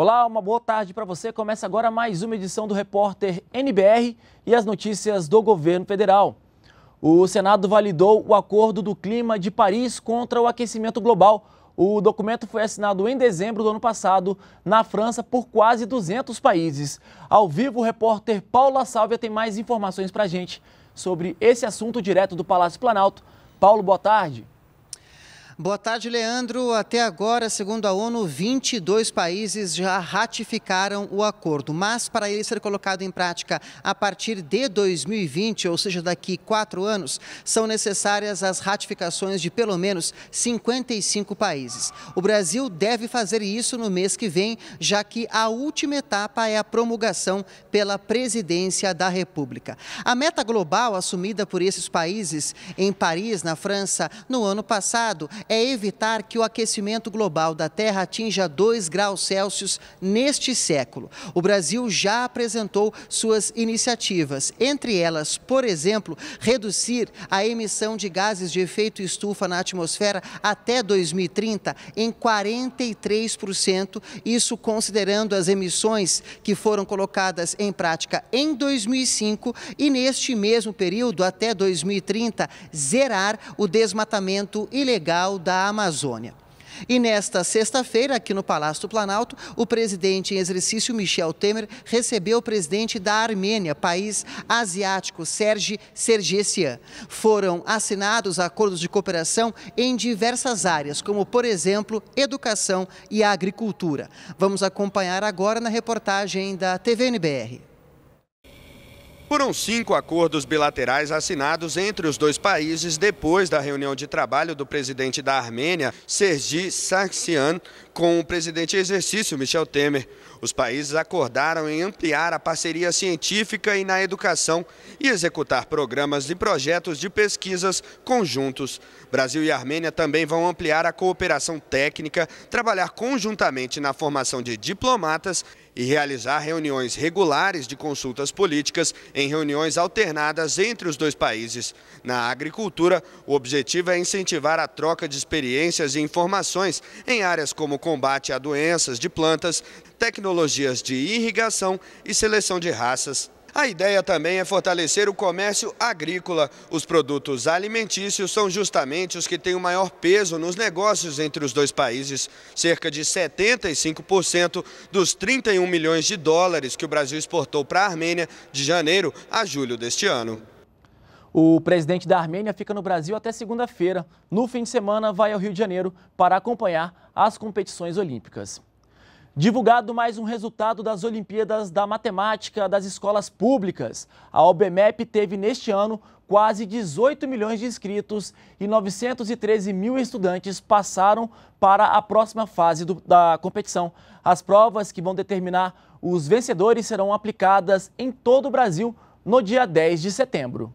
Olá, uma boa tarde para você. Começa agora mais uma edição do Repórter NBR e as notícias do governo federal. O Senado validou o Acordo do Clima de Paris contra o Aquecimento Global. O documento foi assinado em dezembro do ano passado na França por quase 200 países. Ao vivo, o repórter Paula Sálvia tem mais informações para a gente sobre esse assunto direto do Palácio Planalto. Paulo, boa tarde. Boa tarde, Leandro. Até agora, segundo a ONU, 22 países já ratificaram o acordo, mas para ele ser colocado em prática a partir de 2020, ou seja, daqui quatro anos, são necessárias as ratificações de pelo menos 55 países. O Brasil deve fazer isso no mês que vem, já que a última etapa é a promulgação pela presidência da República. A meta global assumida por esses países em Paris, na França, no ano passado, é evitar que o aquecimento global da Terra atinja 2 graus Celsius neste século. O Brasil já apresentou suas iniciativas, entre elas, por exemplo, reduzir a emissão de gases de efeito estufa na atmosfera até 2030 em 43%, isso considerando as emissões que foram colocadas em prática em 2005 e neste mesmo período até 2030 zerar o desmatamento ilegal da Amazônia. E nesta sexta-feira, aqui no Palácio do Planalto, o presidente em exercício Michel Temer recebeu o presidente da Armênia, país asiático, Serge Sergessian. Foram assinados acordos de cooperação em diversas áreas, como, por exemplo, educação e agricultura. Vamos acompanhar agora na reportagem da TVNBR. Foram cinco acordos bilaterais assinados entre os dois países depois da reunião de trabalho do presidente da Armênia, Sergi Sargsyan, com o presidente em exercício, Michel Temer, os países acordaram em ampliar a parceria científica e na educação e executar programas e projetos de pesquisas conjuntos. Brasil e Armênia também vão ampliar a cooperação técnica, trabalhar conjuntamente na formação de diplomatas e realizar reuniões regulares de consultas políticas em reuniões alternadas entre os dois países. Na agricultura, o objetivo é incentivar a troca de experiências e informações em áreas como combate a doenças de plantas, tecnologias de irrigação e seleção de raças a ideia também é fortalecer o comércio agrícola. Os produtos alimentícios são justamente os que têm o maior peso nos negócios entre os dois países. Cerca de 75% dos 31 milhões de dólares que o Brasil exportou para a Armênia de janeiro a julho deste ano. O presidente da Armênia fica no Brasil até segunda-feira. No fim de semana, vai ao Rio de Janeiro para acompanhar às competições olímpicas. Divulgado mais um resultado das Olimpíadas da Matemática das escolas públicas. A OBMEP teve neste ano quase 18 milhões de inscritos e 913 mil estudantes passaram para a próxima fase do, da competição. As provas que vão determinar os vencedores serão aplicadas em todo o Brasil no dia 10 de setembro.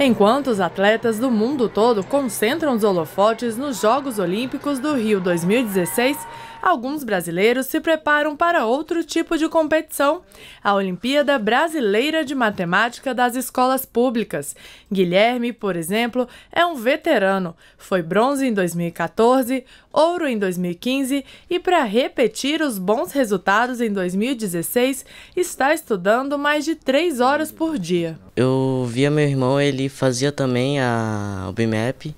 Enquanto os atletas do mundo todo concentram os holofotes nos Jogos Olímpicos do Rio 2016, alguns brasileiros se preparam para outro tipo de competição, a Olimpíada Brasileira de Matemática das Escolas Públicas. Guilherme, por exemplo, é um veterano. Foi bronze em 2014, ouro em 2015 e, para repetir os bons resultados em 2016, está estudando mais de três horas por dia eu via meu irmão, ele fazia também a, o BMAP.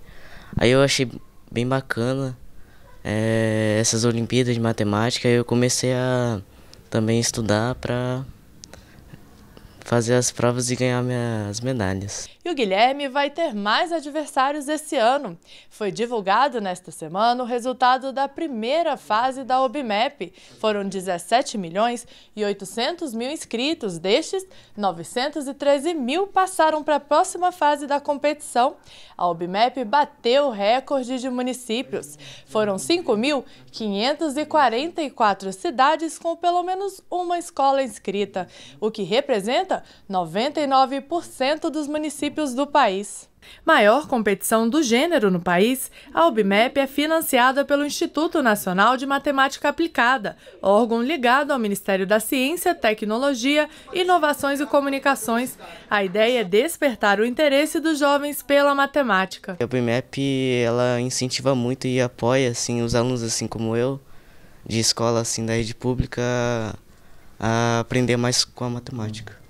Aí eu achei bem bacana é, essas Olimpíadas de Matemática. Aí eu comecei a também estudar para fazer as provas e ganhar minhas medalhas. E o Guilherme vai ter mais adversários esse ano. Foi divulgado nesta semana o resultado da primeira fase da OBMEP. Foram 17 milhões e 800 mil inscritos. Destes, 913 mil passaram para a próxima fase da competição. A OBMEP bateu o recorde de municípios. Foram 5.544 cidades com pelo menos uma escola inscrita, o que representa 99% dos municípios municípios do país. Maior competição do gênero no país, a UBMEP é financiada pelo Instituto Nacional de Matemática Aplicada, órgão ligado ao Ministério da Ciência, Tecnologia, Inovações e Comunicações. A ideia é despertar o interesse dos jovens pela matemática. A UBMEP ela incentiva muito e apoia assim os alunos assim como eu de escola assim da rede pública a aprender mais com a matemática.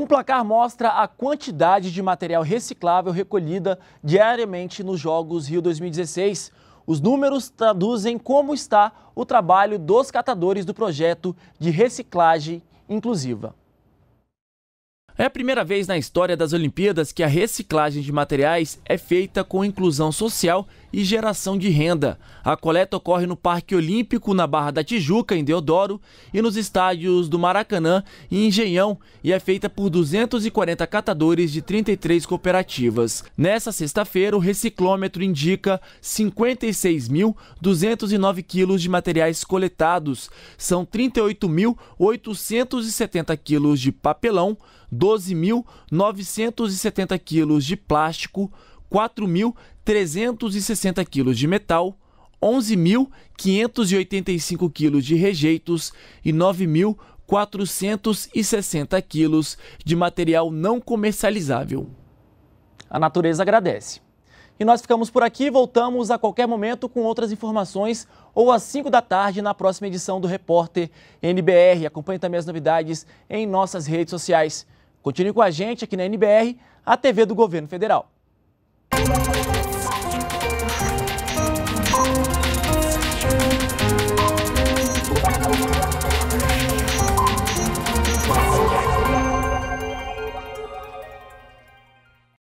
Um placar mostra a quantidade de material reciclável recolhida diariamente nos Jogos Rio 2016. Os números traduzem como está o trabalho dos catadores do projeto de reciclagem inclusiva. É a primeira vez na história das Olimpíadas que a reciclagem de materiais é feita com inclusão social e geração de renda. A coleta ocorre no Parque Olímpico, na Barra da Tijuca, em Deodoro, e nos estádios do Maracanã e Engenhão, e é feita por 240 catadores de 33 cooperativas. Nessa sexta-feira, o reciclômetro indica 56.209 quilos de materiais coletados. São 38.870 quilos de papelão, 12.970 quilos de plástico, 4.360 quilos de metal, 11.585 quilos de rejeitos e 9.460 quilos de material não comercializável. A natureza agradece. E nós ficamos por aqui, voltamos a qualquer momento com outras informações ou às 5 da tarde na próxima edição do Repórter NBR. Acompanhe também as novidades em nossas redes sociais. Continue com a gente aqui na NBR, a TV do Governo Federal. Thank you.